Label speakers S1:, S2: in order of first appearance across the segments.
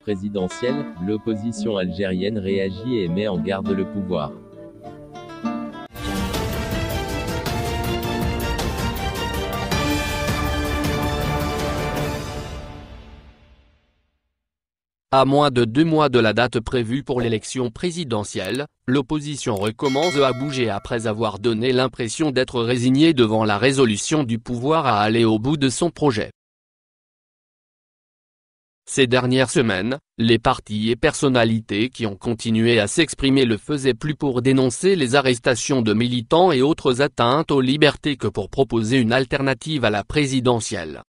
S1: présidentielle, l'opposition algérienne réagit et met en garde le pouvoir. À moins de deux mois de la date prévue pour l'élection présidentielle, l'opposition recommence à bouger après avoir donné l'impression d'être résignée devant la résolution du pouvoir à aller au bout de son projet. Ces dernières semaines, les partis et personnalités qui ont continué à s'exprimer le faisaient plus pour dénoncer les arrestations de militants et autres atteintes aux libertés que pour proposer une alternative à la présidentielle.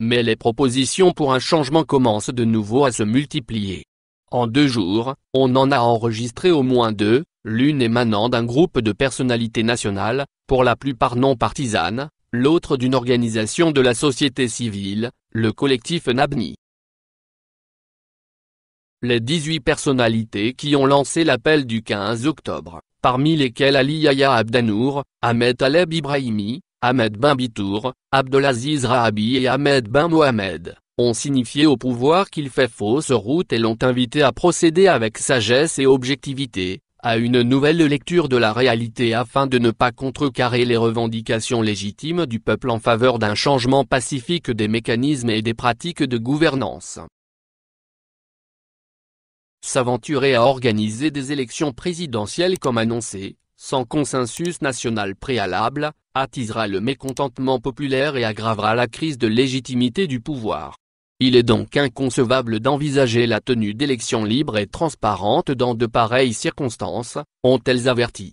S1: Mais les propositions pour un changement commencent de nouveau à se multiplier. En deux jours, on en a enregistré au moins deux, l'une émanant d'un groupe de personnalités nationales, pour la plupart non partisanes, l'autre d'une organisation de la société civile, le collectif Nabni. Les 18 personnalités qui ont lancé l'appel du 15 octobre, parmi lesquelles Ali Yahya Abdanour, Ahmed aleb Ibrahimi, Ahmed Ben Bitour, Abdelaziz Rahabi et Ahmed Ben Mohamed, ont signifié au pouvoir qu'il fait fausse route et l'ont invité à procéder avec sagesse et objectivité, à une nouvelle lecture de la réalité afin de ne pas contrecarrer les revendications légitimes du peuple en faveur d'un changement pacifique des mécanismes et des pratiques de gouvernance. S'aventurer à organiser des élections présidentielles comme annoncé, sans consensus national préalable, attisera le mécontentement populaire et aggravera la crise de légitimité du pouvoir. Il est donc inconcevable d'envisager la tenue d'élections libres et transparentes dans de pareilles circonstances, ont-elles averti.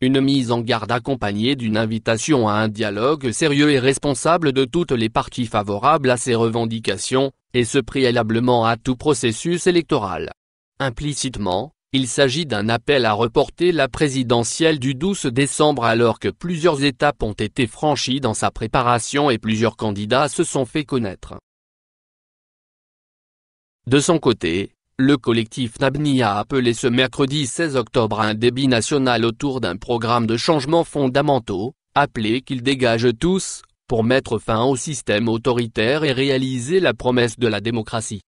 S1: Une mise en garde accompagnée d'une invitation à un dialogue sérieux et responsable de toutes les parties favorables à ces revendications, et ce préalablement à tout processus électoral. Implicitement, il s'agit d'un appel à reporter la présidentielle du 12 décembre alors que plusieurs étapes ont été franchies dans sa préparation et plusieurs candidats se sont fait connaître. De son côté, le collectif Nabni a appelé ce mercredi 16 octobre à un débit national autour d'un programme de changements fondamentaux, appelé qu'ils dégagent tous, pour mettre fin au système autoritaire et réaliser la promesse de la démocratie.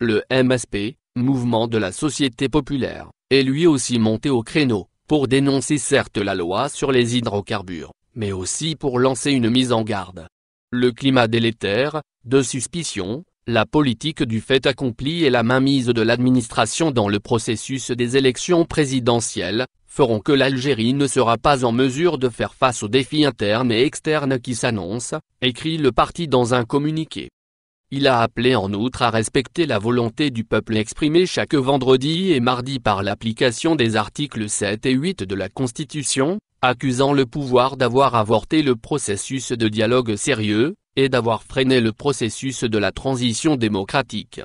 S1: Le MSP, mouvement de la société populaire, est lui aussi monté au créneau, pour dénoncer certes la loi sur les hydrocarbures, mais aussi pour lancer une mise en garde. Le climat délétère, de suspicion, la politique du fait accompli et la mainmise de l'administration dans le processus des élections présidentielles, feront que l'Algérie ne sera pas en mesure de faire face aux défis internes et externes qui s'annoncent, écrit le parti dans un communiqué. Il a appelé en outre à respecter la volonté du peuple exprimée chaque vendredi et mardi par l'application des articles 7 et 8 de la Constitution, accusant le pouvoir d'avoir avorté le processus de dialogue sérieux, et d'avoir freiné le processus de la transition démocratique.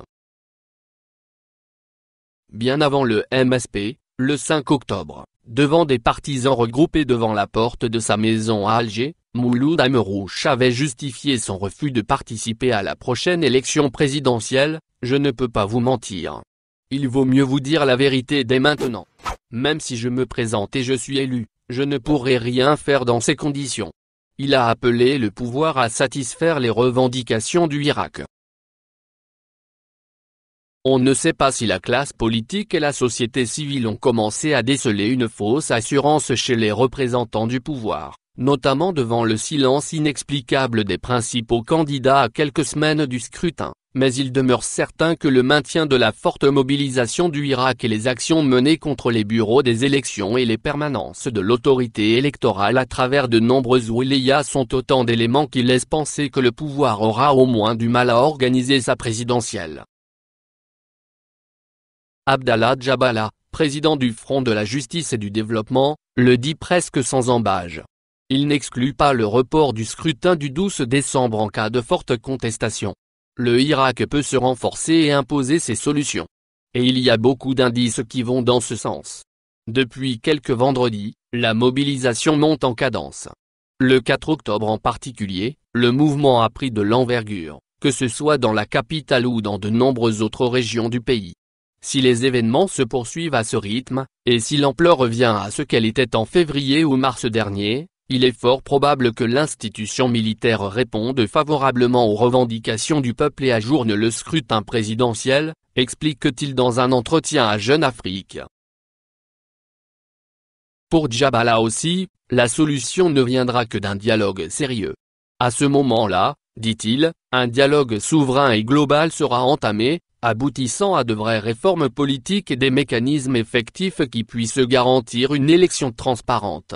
S1: Bien avant le MSP, le 5 octobre, devant des partisans regroupés devant la porte de sa maison à Alger, Mouloud Amrouche avait justifié son refus de participer à la prochaine élection présidentielle, je ne peux pas vous mentir. Il vaut mieux vous dire la vérité dès maintenant. Même si je me présente et je suis élu, je ne pourrai rien faire dans ces conditions. Il a appelé le pouvoir à satisfaire les revendications du Irak. On ne sait pas si la classe politique et la société civile ont commencé à déceler une fausse assurance chez les représentants du pouvoir notamment devant le silence inexplicable des principaux candidats à quelques semaines du scrutin. Mais il demeure certain que le maintien de la forte mobilisation du Irak et les actions menées contre les bureaux des élections et les permanences de l'autorité électorale à travers de nombreuses wilayas sont autant d'éléments qui laissent penser que le pouvoir aura au moins du mal à organiser sa présidentielle. Abdallah Jabala, président du Front de la Justice et du Développement, le dit presque sans embâge. Il n'exclut pas le report du scrutin du 12 décembre en cas de forte contestation. Le Irak peut se renforcer et imposer ses solutions. Et il y a beaucoup d'indices qui vont dans ce sens. Depuis quelques vendredis, la mobilisation monte en cadence. Le 4 octobre en particulier, le mouvement a pris de l'envergure, que ce soit dans la capitale ou dans de nombreuses autres régions du pays. Si les événements se poursuivent à ce rythme, et si l'ampleur revient à ce qu'elle était en février ou mars dernier, il est fort probable que l'institution militaire réponde favorablement aux revendications du peuple et ajourne le scrutin présidentiel, explique-t-il dans un entretien à Jeune Afrique. Pour Djabala aussi, la solution ne viendra que d'un dialogue sérieux. À ce moment-là, dit-il, un dialogue souverain et global sera entamé, aboutissant à de vraies réformes politiques et des mécanismes effectifs qui puissent garantir une élection transparente.